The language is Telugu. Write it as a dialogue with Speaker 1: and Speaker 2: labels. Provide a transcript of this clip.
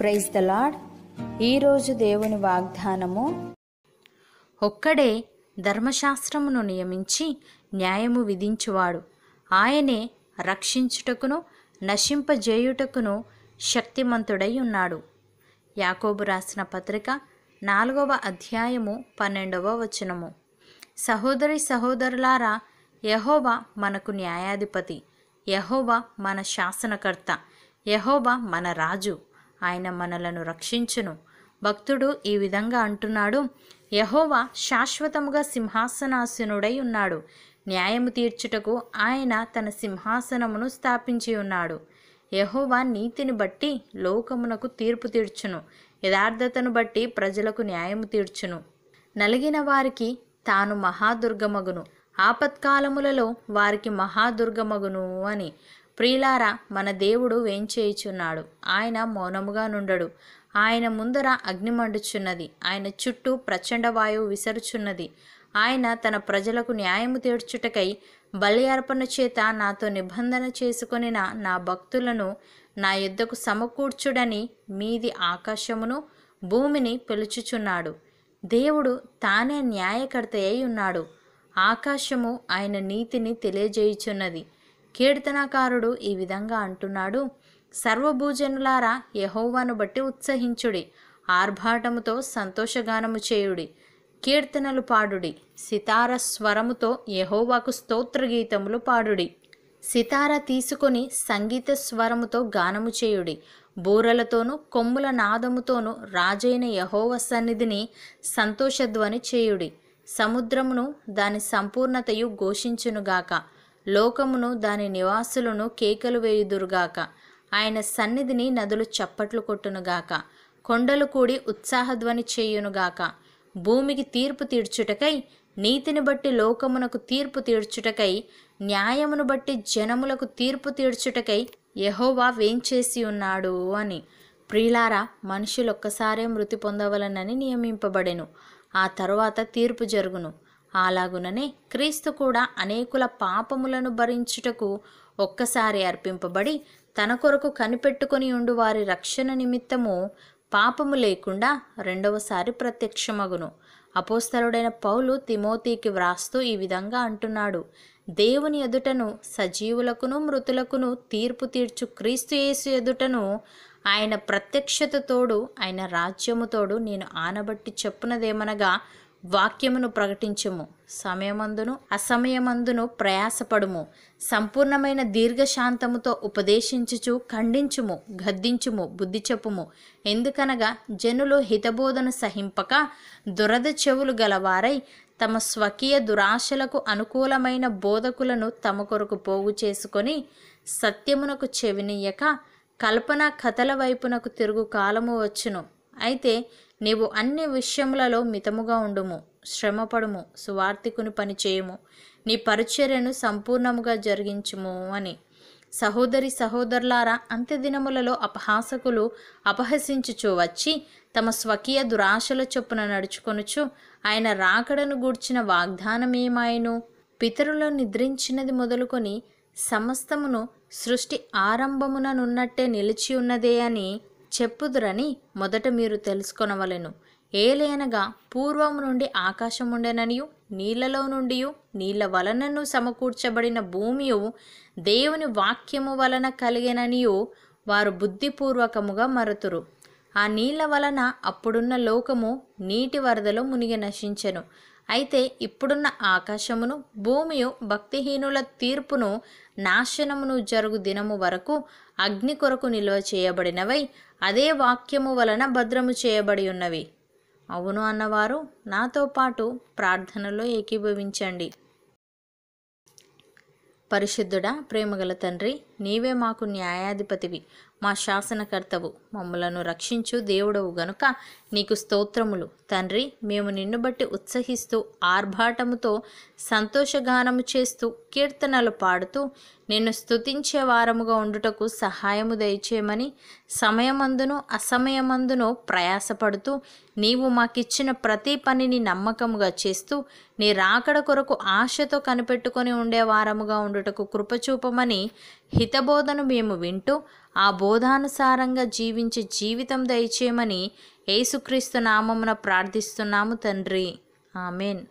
Speaker 1: ప్రైజ్ ద లాడ్ ఈరోజు దేవుని వాగ్దానము ఒక్కడే ధర్మశాస్త్రమును నియమించి న్యాయము విధించువాడు ఆయనే రక్షించుటకును నశింపజేయుటకును శక్తిమంతుడై ఉన్నాడు యాకోబు రాసిన పత్రిక నాలుగవ అధ్యాయము పన్నెండవ వచనము సహోదరి సహోదరులారా యహోవా మనకు న్యాయాధిపతి యహోవా మన శాసనకర్త యహోవా మన రాజు ఆయన మనలను రక్షించును భక్తుడు ఈ విధంగా అంటున్నాడు యహోవా శాశ్వతముగా సింహాసనాశనుడై ఉన్నాడు న్యాయము తీర్చుటకు ఆయన తన సింహాసనమును స్థాపించి ఉన్నాడు యహోవా నీతిని బట్టి లోకమునకు తీర్పు తీర్చును యథార్థతను బట్టి ప్రజలకు న్యాయము తీర్చును నలిగిన వారికి తాను మహాదుర్గమగును ఆపత్కాలములలో వారికి మహాదుర్గమగును అని ప్రియులార మన దేవుడు వేంచేయుచున్నాడు ఆయన మౌనముగా నుండడు ఆయన ముందర అగ్ని మండుచున్నది ఆయన చుట్టూ ప్రచండ వాయువు విసరుచున్నది ఆయన తన ప్రజలకు న్యాయము తీర్చుటకై బలి అర్పణ చేత నాతో నిబంధన చేసుకొనిన నా భక్తులను నా యుద్ధకు సమకూర్చుడని మీది ఆకాశమును భూమిని పిలుచుచున్నాడు దేవుడు తానే న్యాయకర్త అయి ఉన్నాడు ఆకాశము ఆయన నీతిని తెలియజేయుచున్నది కీర్తనకారుడు ఈ విధంగా అంటున్నాడు సర్వభూజనులారా యహోవాను బట్టి ఉత్సహించుడి ఆర్భాటముతో సంతోషగానము చేయుడి కీర్తనలు పాడుడి సితార స్వరముతో యహోవాకు స్తోత్ర గీతములు పాడుడి సితార తీసుకొని సంగీత స్వరముతో గానము చేయుడి బూరలతోనూ కొమ్ముల నాదముతోనూ రాజైన యహోవ సన్నిధిని సంతోషధ్వని చేయుడి సముద్రమును దాని సంపూర్ణతయు ఘోషించునుగాక లోకమును దాని నివాసులను కేకలు వేయుదురుగాక ఆయన సన్నిధిని నదులు చప్పట్లు కొట్టునుగాక కొండలు కూడి ఉత్సాహధ్వని చేయునుగాక భూమికి తీర్పు తీర్చుటకై నీతిని బట్టి లోకమునకు తీర్పు తీర్చుటకై న్యాయమును బట్టి జనములకు తీర్పు తీర్చుటకై యహోవా వేంచేసి ఉన్నాడు అని ప్రియులారా ఒక్కసారే మృతి పొందవలనని నియమింపబడెను ఆ తరువాత తీర్పు జరుగును అలాగుననే క్రీస్తు కూడా అనేకుల పాపములను భరించుటకు ఒక్కసారి అర్పింపబడి తన కొరకు కనిపెట్టుకుని ఉండు వారి రక్షణ నిమిత్తము పాపము లేకుండా రెండవసారి ప్రత్యక్షమగును అపోస్తరుడైన పౌలు తిమోతికి వ్రాస్తూ ఈ విధంగా అంటున్నాడు దేవుని ఎదుటను సజీవులకును మృతులకును తీర్పు తీర్చు క్రీస్తు యేసు ఎదుటను ఆయన ప్రత్యక్షత తోడు ఆయన రాజ్యము తోడు నేను ఆనబట్టి చెప్పునదేమనగా వాక్యమును ప్రకటించము సమయమందును అసమయమందును ప్రయాసపడుము సంపూర్ణమైన దీర్ఘశాంతముతో ఉపదేశించుచు ఖండించుము గద్దించుము బుద్ధి చెప్పుము ఎందుకనగా జనులు హితబోధను సహింపక దురద చెవులు గలవారై తమ స్వకీయ దురాశలకు అనుకూలమైన బోధకులను తమ కొరకు పోగు చేసుకొని సత్యమునకు చెవినీయక కల్పన కథల వైపునకు తిరుగు కాలము వచ్చును అయితే నీవు అన్ని విషయములలో మితముగా ఉండుము శ్రమపడుము సువార్థికుని పనిచేయము నీ పరిచర్యను సంపూర్ణముగా జరిగించుము అని సహోదరి సహోదరులారా అంత్యదినములలో అపహాసకులు అపహసించుచు వచ్చి తమ స్వకీయ దురాశల చొప్పున నడుచుకొనుచు ఆయన రాకడను గూర్చిన వాగ్దానమేమాయను పితరులు నిద్రించినది మొదలుకొని సమస్తమును సృష్టి ఆరంభముననున్నట్టే నిలిచి ఉన్నదే అని చెప్పుదురని మొదట మీరు తెలుసుకొనవలెను ఏలేనగా పూర్వం నుండి ఆకాశముండెననియు నీళ్లలో నుండి నీళ్ల వలనను సమకూర్చబడిన భూమియు దేవుని వాక్యము వలన కలిగిననియు వారు బుద్ధిపూర్వకముగా మరతురు ఆ నీళ్ల వలన అప్పుడున్న లోకము నీటి వరదలో మునిగి నశించెను అయితే ఇప్పుడున్న ఆకాశమును భూమియు భక్తిహీనుల తీర్పును నాశనమును జరుగు దినము వరకు అగ్ని కొరకు నిల్వ చేయబడినవై అదే వాక్యము వలన భద్రము చేయబడి ఉన్నవి అవును అన్నవారు నాతో పాటు ప్రార్థనలో ఏకీభవించండి పరిశుద్ధుడా ప్రేమగల తండ్రి నీవే మాకు న్యాయాధిపతివి మా శాసనకర్తవు మమ్మలను రక్షించు దేవుడవు గనుక నీకు స్తోత్రములు తండ్రి మేము నిన్ను బట్టి ఉత్సహిస్తూ ఆర్భాటముతో సంతోషగానము చేస్తూ కీర్తనలు పాడుతూ నిన్ను స్తుతించే వారముగా ఉండుటకు సహాయము దయచేయమని సమయమందును అసమయమందునో ప్రయాసపడుతూ నీవు మాకిచ్చిన ప్రతి పనిని నమ్మకముగా చేస్తూ నీ రాకడ కొరకు ఆశతో కనిపెట్టుకొని ఉండే వారముగా ఉండుటకు కృపచూపమని హితబోధను మేము వింటూ ఆ బోధానుసారంగా జీవించే జీవితం దయచేయమని యేసుక్రీస్తు నామమున ప్రార్థిస్తున్నాము తండ్రి ఆమెన్